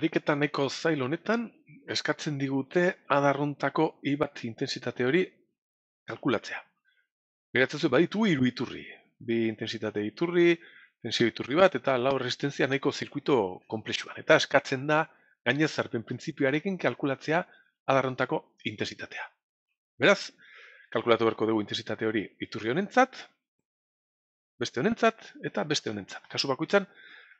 Ariketa nahiko zail honetan eskatzen digute adarruntako i bat intensitate hori kalkulatzea. Geratzen zuen baditu hiru iturri, bi intensitate iturri, tensio iturri bat eta lau resistentzia nahiko zirkuito konplexuan eta eskatzen da gainez zarpen printzipioarekin kalkulatzea adarruntako intensitatea. Beraz, kalkulatu beharko dugu intensitate hori iturri honentzat, beste honentzat eta beste honentzat. Kasu bakoitzan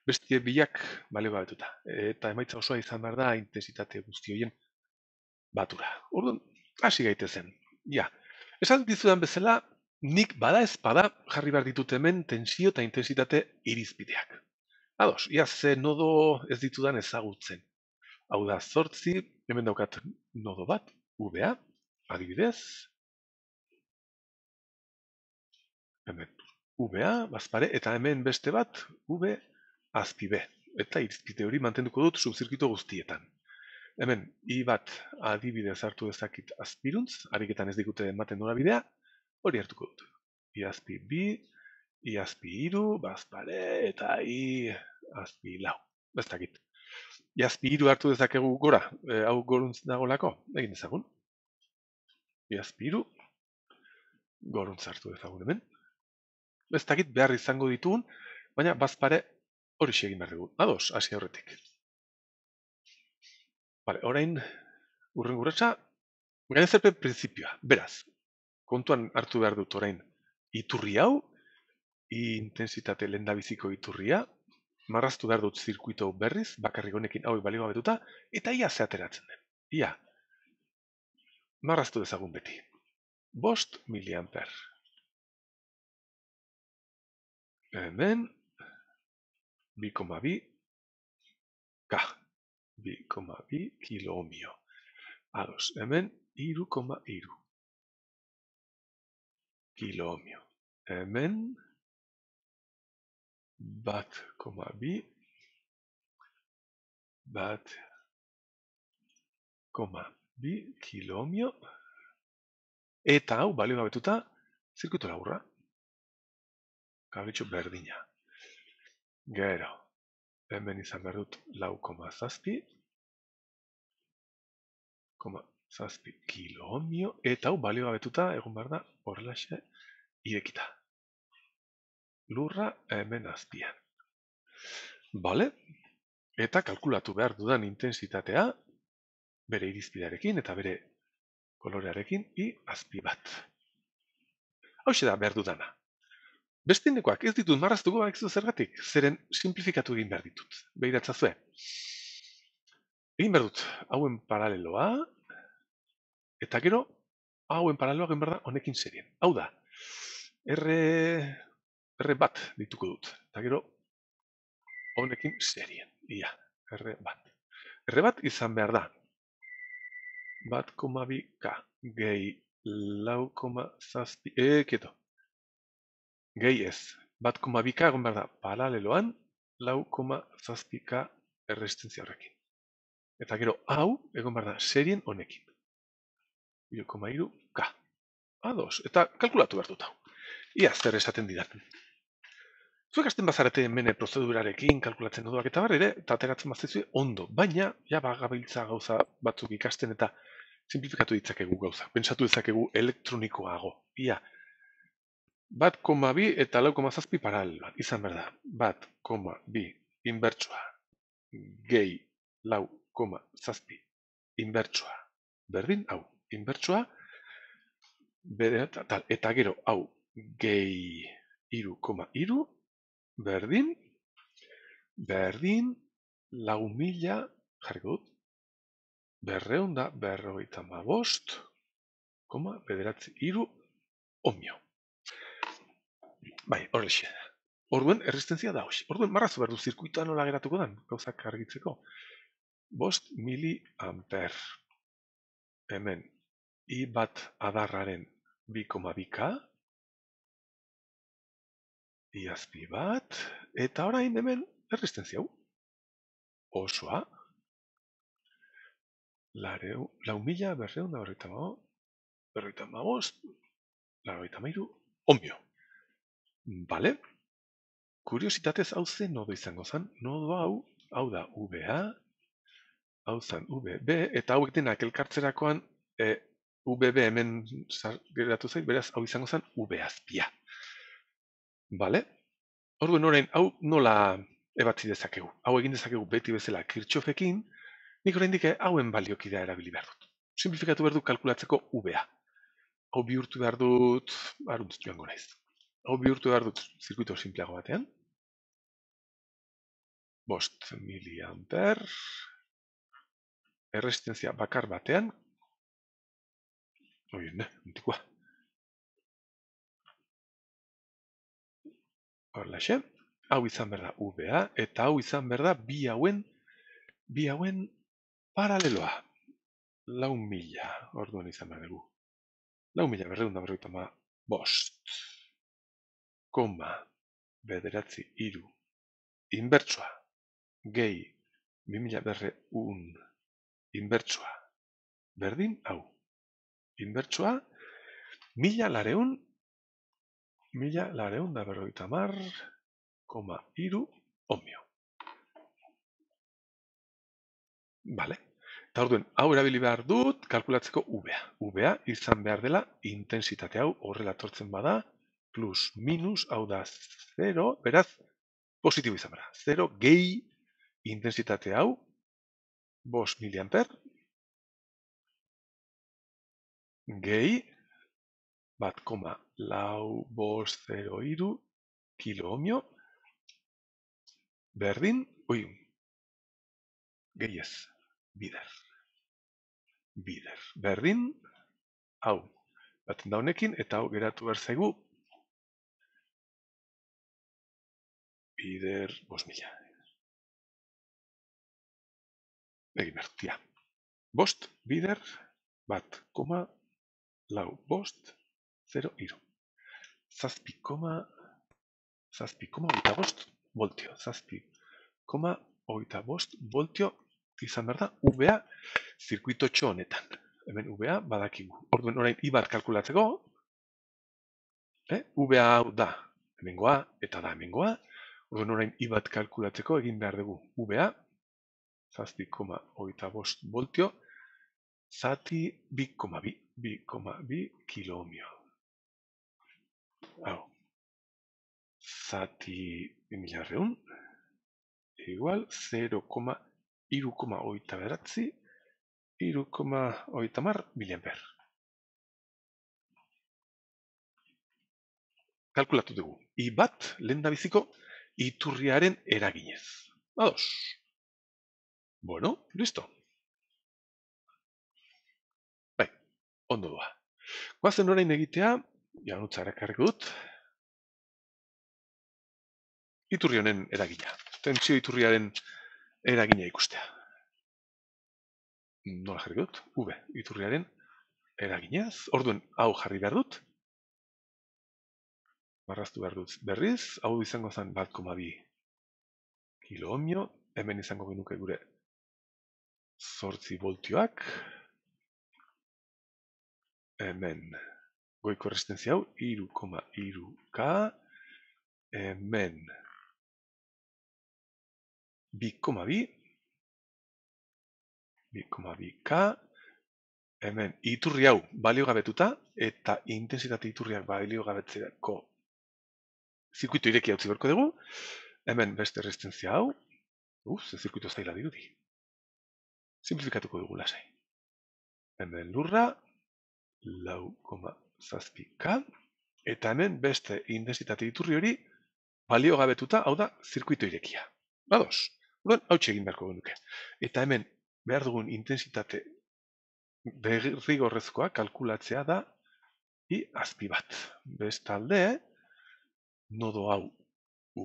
beste bilak, bale batuta. Eta emaitza osoa izan behar da intensitate guzti horien batura. Orduan, hasi gaite zen. Ja, esan dizudan bezala, nik bada ezpada jarri behar ditut hemen tensio eta intensitate irizpideak. Ados, ia ze nodo ez ditudan ezagutzen. Hau da, zortzi, hemen daukat nodo bat, UBA, adibidez. Hemen, UBA, bazpare, eta hemen beste bat, UBA, azpi B. Eta irizpide hori mantenduko dut subzirkito guztietan. Hemen, I bat adibidez hartu dezakit azpiruntz, ariketan ez dikute ematen nora bidea, hori hartuko dut. I azpi B, I azpi iru, bazpare, eta I azpi lau. Bestakit. I azpi iru hartu dezakegu gora, e, hau goruntz dagolako, egin dezagun. I azpi iru, goruntz hartu dezagun hemen. Bestakit behar izango ditugun, baina bazpare hori egin behar dugu. Ados, hasi horretik. Bale, orain, urren guretza, gaina zerpe prinzipioa, beraz, kontuan hartu behar dut orain, iturri hau, intensitate lendabiziko iturria, marraztu behar dut zirkuito berriz, bakarrik honekin hau baligoa betuta, eta ia zeateratzen den. Ia. Marraztu dezagun beti. Bost miliamper. Hemen, 2,2 K. 2,2 kilomio. Ados, hemen 2,2 kilomio. Hemen bat koma bi, bat koma bi eta hau balio gabetuta zirkuito laburra, kabritxo berdina. Gero, hemen izan behar dut lau koma zazpi. Koma zazpi Eta hau balio gabetuta, egun behar da, horrela irekita. Lurra hemen azpian. Bale? Eta kalkulatu behar dudan intensitatea, bere irizpidarekin eta bere kolorearekin, i azpi bat. Hau da behar dudana. Beste indekoak, ez ditut marraztuko baik zergatik, zeren simplifikatu egin behar ditut. Behiratza zuen. Eh. Egin behar dut, hauen paraleloa, eta gero, hauen paraleloa egin behar da, honekin serien. Hau da, R, bat dituko dut, eta gero, honekin serien. Ia, R bat. R bat izan behar da, bat koma bi ka, gehi lau koma zazpi, eh, kieto gehi ez. Bat koma bika egon behar da paraleloan, lau koma zazpika erresistenzia horrekin. Eta gero, hau egon behar da serien honekin. Iru K. A2. Eta kalkulatu behar dut hau. Ia zer esaten didaten. Zuek hasten bazarete mene prozedurarekin kalkulatzen duak eta barri ere, eta ateratzen ondo. Baina, ja bagabiltza gauza batzuk ikasten eta simplifikatu ditzakegu gauza. Pentsatu ditzakegu elektronikoago. Ia, bat koma bi eta lau koma zazpi paralel bat, izan behar da. Bat koma bi inbertsua gehi lau koma zazpi inbertsua berdin, hau, inbertsua, eta, eta gero, hau, gehi iru koma iru, berdin, berdin, lau mila, jarriko dut, berreunda, berroita ma bost, koma, bederatzi iru, omio. Bai, horrexe. Orduen, erresistentzia da hoxe. Orduen, marrazu behar du, zirkuitoa nola geratuko dan, gauzak argitzeko. Bost mili amper. Hemen, i bat adarraren bi koma bika. Iazpi bat. Eta orain, hemen, erresistentzia hu. Osoa. Lareu, lau mila, berreun, da berreita mago. Berreita mago, laroita Onbio. Bale? Kuriositatez hau ze nodo izango zen? Nodo hau, hau da VA, hau zen VB, eta hauek denak elkartzerakoan e, VB hemen geratu zait, beraz hau izango zen V azpia. Bale? Orduen orain, hau nola ebatzi dezakegu? Hau egin dezakegu beti bezala kirtxofekin, nik orain hauen baliokidea erabili behar dut. Simplifikatu behar dut kalkulatzeko VA. Hau bihurtu behar dut, arunt joango naiz hau bihurtu behar dut zirkuito sinpleago batean. Bost miliamper. Erresistenzia bakar batean. Hoi ne, mutikoa. Horla xe. Hau izan berda VA eta hau izan berda bi hauen, bi hauen paraleloa. Laun mila, orduan izan behar dugu. Laun mila berreunda berreuta Bost koma, bederatzi, iru, inbertsua, gehi, bimila berre inbertsua, berdin, hau, inbertsua, mila lareun, mila lareun da berroita mar, koma, iru, omio. Bale, eta orduen, hau erabili behar dut, kalkulatzeko ubea. Ubea, izan behar dela, intensitate hau horrela tortzen bada, plus minus, hau da 0, beraz, positibo izan bera. 0, gehi intensitate hau, 5 miliamper, gehi, bat koma, lau, 0, iru, kilo berdin, ui, gehi ez, bider, bider, berdin, hau, Baten daunekin, eta hau geratu behar zaigu, bider, bost mila. Egin bertia. Bost, bider, bat, koma, lau, bost, zero, iru. Zazpi, koma, zazpi, koma, oita bost, voltio. Zazpi, koma, oita bost, voltio, izan behar da, UBA, zirkuito txonetan. Hemen UBA, badakigu. Orduen orain, ibar kalkulatzeko, eh? hau da, hemengoa, eta da hemengoa, Horren orain I bat kalkulatzeko egin behar dugu VA, zazti koma bost voltio, zati bi koma bi, bi koma bi kilomio. Hau, zati miliarreun igual 0 koma, beratzi, iru mar miliamper. Kalkulatu dugu, I bat, lehen biziko, iturriaren eraginez. Ados. Bueno, listo. Bai, ondo doa. Guazen orain egitea, janutzara karregut. Iturri honen eragina. Tentsio iturriaren eragina ikustea. Nola jarri dut? V, iturriaren eraginez. Orduen, hau jarri behar dut marraztu behar dut. Berriz, hau izango zen bat koma bi kilo omio, hemen izango genuke gure sortzi voltioak. Hemen, goiko restentzia hau, iru k, hemen, bi koma bi, bi k, Hemen, iturri hau balio gabetuta, eta intensitate iturriak balio gabetzeko zirkuito ireki hau ziberko dugu, hemen beste resistenzia hau, uz, zirkuito zaila dirudi. Simplifikatuko dugu lasai. Hemen lurra, lau koma eta hemen beste indensitate iturri hori balio gabetuta, hau da, zirkuito irekia. Bados, Uren, hau txegin beharko genuke. Eta hemen behar dugun intensitate gorrezkoa kalkulatzea da, i azpi bat. Bestalde, nodo hau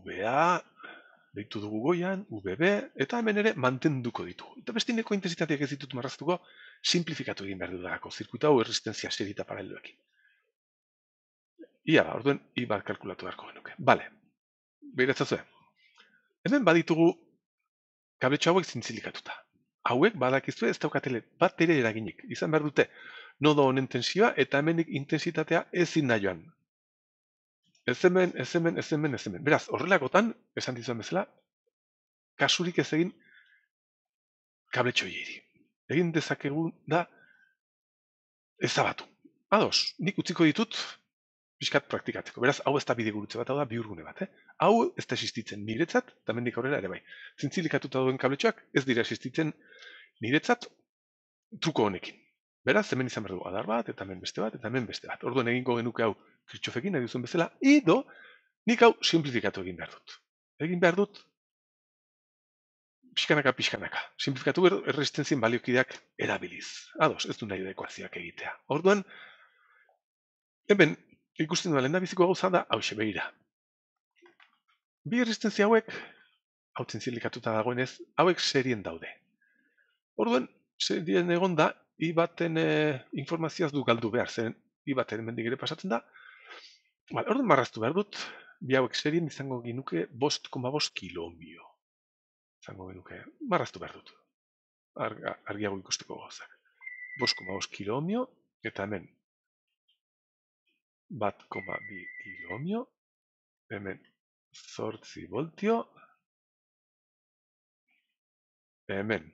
VA, deitu dugu goian, VB, eta hemen ere mantenduko ditu. Eta bestineko intensitateak ez ditut marraztuko, simplifikatu egin behar dudarako, zirkuita hau erresistenzia serita paraleloekin. Ia, orduen, ibar kalkulatu beharko genuke. Bale, zuen, eh? Hemen baditugu kabletxo hauek zintzilikatuta. Hauek badakizu ez daukatele bat ere eraginik. Izan behar dute, nodo honen tensioa eta hemenik intensitatea ezin da joan. Ez hemen, ez hemen, ez hemen, ez hemen. Beraz, horrelakotan, esan dizuen bezala, kasurik ez egin kable txoieri. Egin dezakegu da ezabatu. Ados, nik utziko ditut bizkat praktikatzeko. Beraz, hau ez da bide gurutze bat, hau da biurgune bat. Eh? Hau ez da existitzen niretzat, eta mendik aurrera ere bai. Zintzilikatuta duen kable ez dira existitzen niretzat truko honekin. Beraz, hemen izan behar du adar bat, eta hemen beste bat, eta hemen beste bat. Orduan egingo genuke hau kritxofekin, nahi bezala, edo nik hau simplifikatu egin behar dut. Egin behar dut, pixkanaka, pixkanaka. Simplifikatu behar erresistenzien baliokideak erabiliz. Ados, ez du nahi da ekuazioak egitea. Orduan, hemen, ikusten duen lenda biziko gauza da, hau begira. Bi erresistenzia hauek, hau zintzilikatuta dagoenez, hauek serien daude. Orduan, serien egon da, i baten eh, informazioaz du galdu behar zen, i baten mendik ere pasatzen da, Ba, orduan marraztu behar dut, bi hauek serien izango ginuke bost koma bost kilomio. Izango ginuke, marraztu behar dut. Ar, argiago ikusteko goza. Bost koma bost kilomio, eta hemen bat koma bi kilomio, hemen zortzi voltio, hemen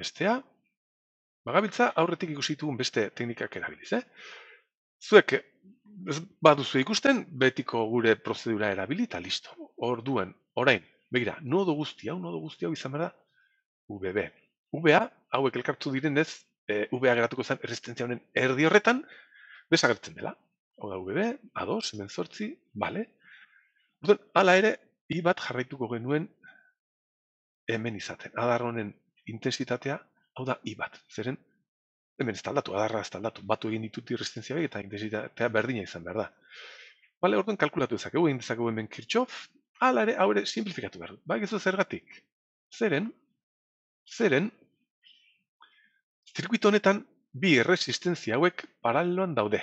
bestea, bagabiltza aurretik ikusi ditugun beste teknikak erabiliz, eh? Zuek baduzu ikusten, betiko gure prozedura erabilita, listo. Orduen, orain, begira, nodo guzti hau, nodo guzti hau izan behar da, VB. VA, hauek elkartu direnez, e, eh, VA geratuko zen resistentzia honen erdi horretan, bezagertzen dela. Hau da, VB, A2, hemen zortzi, bale. Orduen, ala ere, I bat jarraituko genuen hemen izaten. Adarronen intensitatea, hau da, I bat. Zeren, hemen ez taldatu, adarra ez taldatu, batu egin ditut irresistenzia eta indesitatea berdina izan behar da. Bale, orduan kalkulatu dezakegu, egin dezakegu hemen kirtsof, ala ere, haure, simplifikatu behar du. Ba, egizu zergatik. Zeren, zeren, zirkuito honetan, bi irresistenzia hauek paraleloan daude.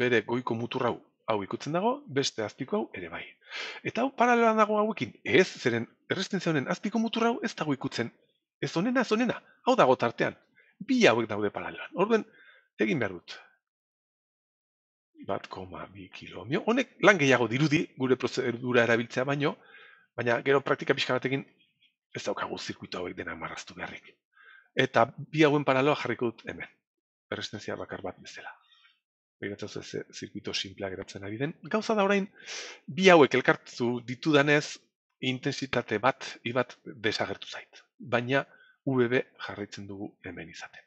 Bere goiko muturrau hau ikutzen dago, beste aztiko hau ere bai. Eta hau paraleloan dago hauekin, ez, zeren, irresistenzia honen aztiko muturrau ez dago ikutzen. Ez onena, ez onena, hau dago tartean, bi hauek daude paraleloan. Orduan, egin behar dut. Bat koma, bi kilomio. Honek lan gehiago dirudi gure prozedura erabiltzea baino, baina gero praktika pixka ez daukagu zirkuito hauek dena marraztu beharrik. Eta bi hauen paraloa jarriko dut hemen. Erresistenzia bakar bat bezala. Begiratza ze zirkuito simplea geratzen ari den. Gauza da orain, bi hauek elkartzu ditudanez, intensitate bat, ibat desagertu zait. Baina, VB jarraitzen dugu hemen izaten.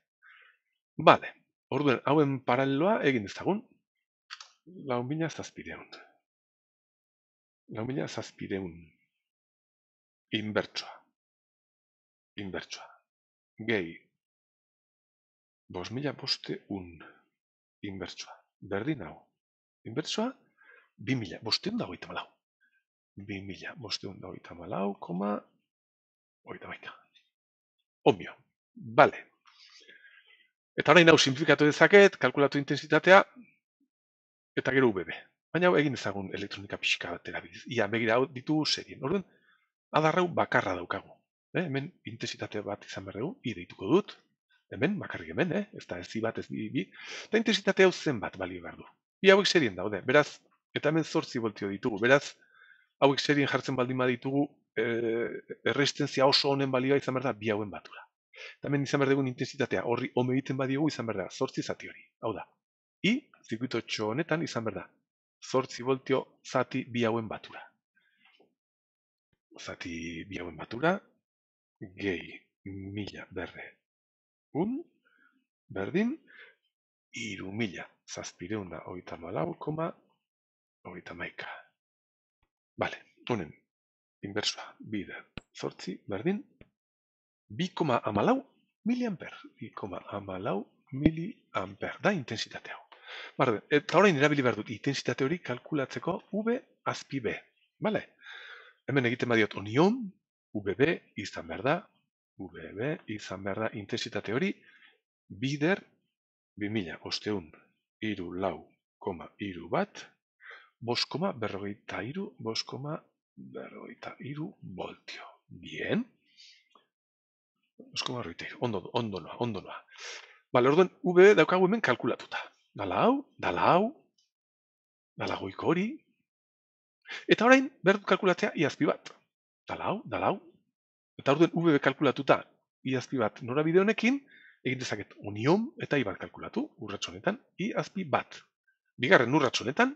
Bale, orduen hauen paraleloa egin ezagun, lau mila zazpideun. Lau mila zazpideun. Inbertsua. Inbertsua. Gehi. Bos mila un. Inbertsua. Berdin hau. Inbertsua. Bi mila. Bosteun da hogeita malau. Bi mila. Bosteun da hogeita malau, koma. baita omio. Bale. Eta orain hau simplifikatu dezaket, kalkulatu intensitatea, eta gero UBB. Baina hau egin ezagun elektronika pixka bat erabiliz. Ia begira hau ditu zerien. Orduan, adarrau bakarra daukagu. Eh, hemen intensitate bat izan berregu, i deituko dut. Hemen, bakarri hemen, eh? ez da ez bat ez bi, bi. Eta intensitate hau zenbat balio behar du. Ia hauek serien daude, beraz, eta hemen zortzi voltio ditugu, beraz, hauek serien jartzen baldin baditugu, E, erresistentzia oso honen balioa izan behar da bi hauen batura. Tamen izan behar dugun intensitatea, horri omeiten badiogu izan behar da, zortzi zati hori. Hau da, i, txo honetan izan behar da, zortzi voltio zati bi hauen batura. Zati bi hauen batura, gehi, mila, berre, un, berdin, iru mila, zazpireunda, oita malau, koma, oita maika. Bale, unen, inversua. bide, zortzi, berdin, 2,4 amalau, miliamper, 2,4 amalau, miliamper, da intensitate hau. Barde, eta horrein erabili behar dut, intensitate hori kalkulatzeko V azpi B, bale? Hemen egiten badiot onion, VB izan behar da, VB izan behar da, intensitate hori, bider, 2000, osteun, iru lau, koma iru bat, bos koma berrogeita iru, bos koma berroita iru voltio. Bien. Eusko iru. Ondo, ondo noa, ondo noa. Bale, orduen, V daukagu hemen kalkulatuta. Dala hau, dala hau, hori. Eta orain, berdu kalkulatzea iazpi bat. Dala hau, dala hau. Eta orduen, V kalkulatuta iazpi bat nora honekin, egin dezaket union eta ibar kalkulatu urratxonetan iazpi bat. Bigarren urratxonetan,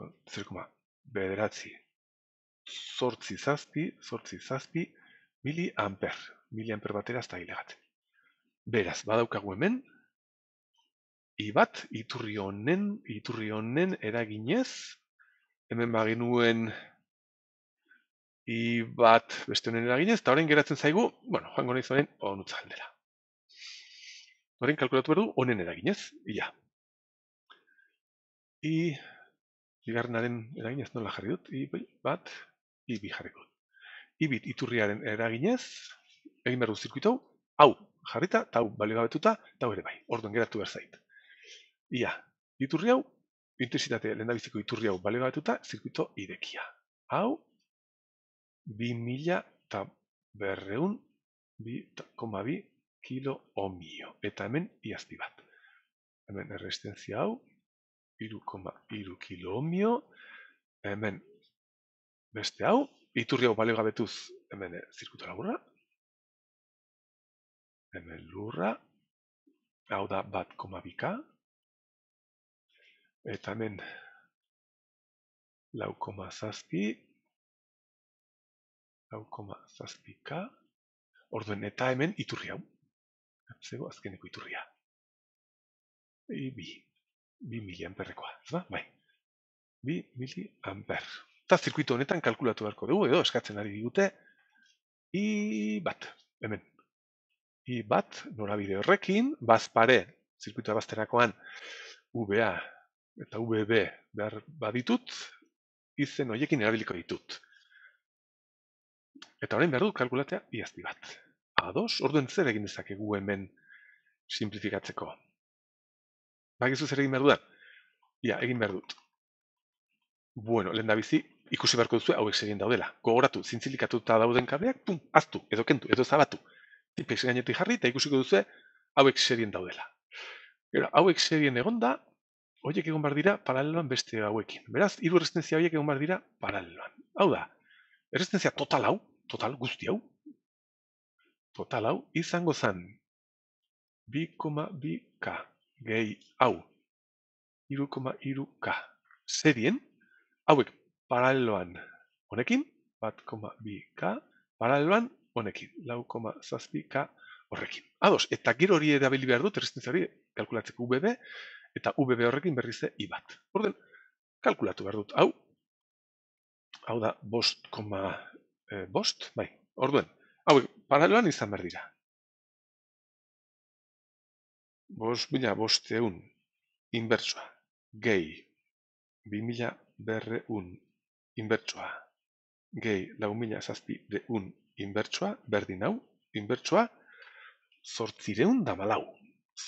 0,9 bederatzi zortzi zazpi, zortzi zazpi mili amper, mili amper batera da hilagat. Beraz, badaukagu hemen, i bat, iturri honen, iturri honen eraginez, hemen baginuen i bat beste honen eraginez, eta horren geratzen zaigu, bueno, joan gona izanen, onutza utza Horren kalkulatu behar du, honen eraginez, ia. I, bigarrenaren eraginez nola jarri dut, I, bat, bi, bi jarriko. Ibit iturriaren eraginez, egin behar dut hau hau jarrita, eta hau baligabetuta, eta ere bai, orduan geratu behar zait. Ia, iturri hau, intensitate biziko iturri hau baligabetuta, zirkuito irekia. Hau, bi mila eta berreun, bi, kilo omio. Eta hemen, iazti bat. Hemen, erresistenzia hau, 2,2 kilomio, hemen beste hau, iturri hau balio gabetuz hemen eh, zirkuitu laburra, hemen lurra, hau da bat koma bika, eta hemen lau koma zazpi, lau koma orduen eta hemen iturri hau, zego azkeneko iturria, ibi. 2 miliamperrekoa, ez da? Bai. 2 miliamper. Eta zirkuitu honetan kalkulatu beharko dugu, edo eskatzen ari digute, i bat, hemen. I bat, norabide horrekin, bazpare, zirkuitua bazterakoan, VA eta VB behar baditut, izen hoiekin erabiliko ditut. Eta orain behar du kalkulatea iazti bat. A2, orduen zer egin dezakegu hemen simplifikatzeko. Bagizu egin behar dudan? egin behar dut. Bueno, lehen da bizi, ikusi beharko duzu hauek serien daudela. Gogoratu, zintzilikatuta dauden kabeak, pum, aztu, edo kentu, edo zabatu. Tipex gainetik jarri eta ikusiko duzu hauek serien daudela. Gero, hauek serien egonda, hoiek egon behar dira paraleloan beste hauekin. Beraz, hiru erresistentzia hoiek egon behar dira paraleloan. Hau da, erresistentzia total hau, total guzti hau, total hau, izango zan, 2,2k gehi hau, 33 k zedien, hauek paraleloan honekin, 1,2k paraleloan honekin, 47 k horrekin. Ados, eta gero hori erabili behar dut, erresten kalkulatzeko VB, eta VB horrekin berriz ze I bat. Orden, kalkulatu behar dut, hau, hau da, bost, eh, bai, orduen, hauek paraleloan izan berdira. dira bost mila bosteun inbertsua, gehi, bi mila berreun inbertsua, gehi, lau mila zazpi deun inbertsua, berdin hau, inbertsua, zortzireun damalau,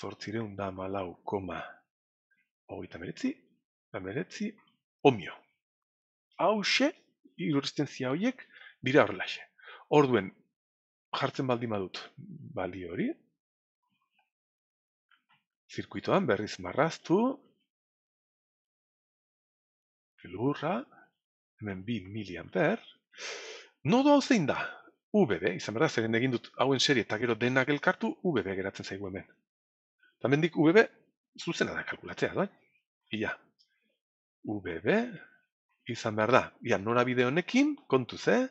da damalau, koma, hogeita meretzi, da meretzi, omio. Hauxe, irurestentzia horiek, dira horrelaxe. Orduen, jartzen baldin badut balio hori, zirkuitoan berriz marraztu, lurra, hemen 2 miliamper, nodo hau zein da, UBB, izan berda, zeren egin dut hauen serie eta gero denak elkartu, UBB geratzen zaigu hemen. Tamendik mendik UBB zuzena da kalkulatzea, doain? Ia, UBB izan behar da, ia, nora bide honekin, kontu ze, eh?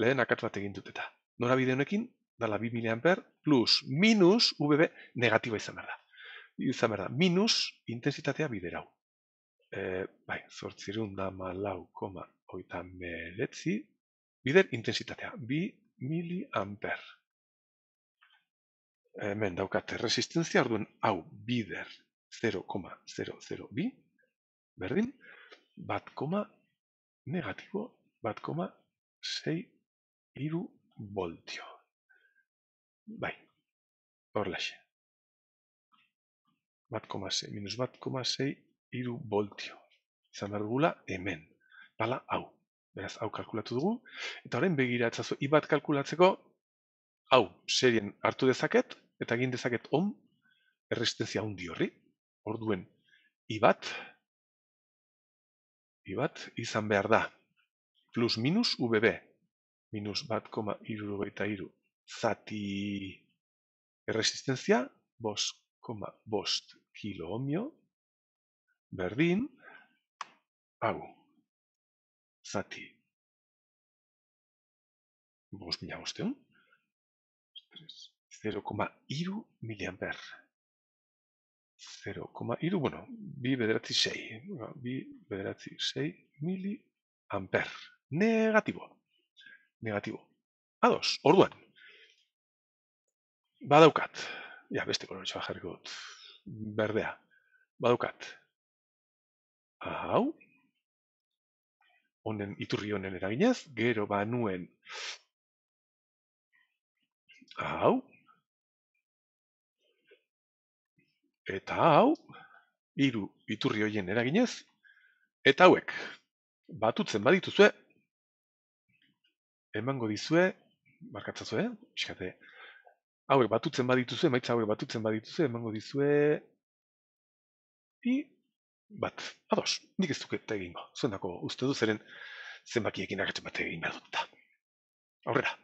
lehen akatu bat egin eta. Nora bide honekin, dala 2 miliamper, plus, minus, UBB negatiba izan behar da izan behar minus intensitatea biderau. E, bai, zortzirun da lau, koma oita bider intensitatea, bi mili amper. Hemen daukate resistenzia, orduen hau bider 0,00 bi, berdin, bat koma negatibo, bat koma sei voltio. Bai, horlaxe. 1,6, minus 1,6 iru voltio. Izan behar dugula hemen. Bala, hau. Beraz, hau kalkulatu dugu. Eta horren begira etzazu, i bat kalkulatzeko, hau, serien hartu dezaket, eta egin dezaket on, erresistenzia handi horri. Orduen, i bat, i bat, izan behar da, plus minus VB, minus bat koma iru eta iru, zati erresistenzia, bost bost ohmio, berdin, hau, zati, bost mila bosteun, 0,2 miliamper. 0,2, bueno, bi bederatzi sei, ba, bi bederatzi sei miliamper. Negatibo, negatibo. Ados, orduan, badaukat, ja, beste kolore txoa jarriko berdea. Badukat. Hau. Honen, iturri honen eraginez, gero banuen. Hau. Eta hau. Iru, iturri hoien eraginez. Eta hauek. Batutzen badituzue. Emango dizue. Markatzazue, eh? Hauek batutzen badituzue, maitza hauek batutzen badituzue, emango dizue, bi, bat, ados, nik ez duketa egingo. Zuenako uste duzeren, zeren zenbaki agertzen bat egin behar dut. Aurrera.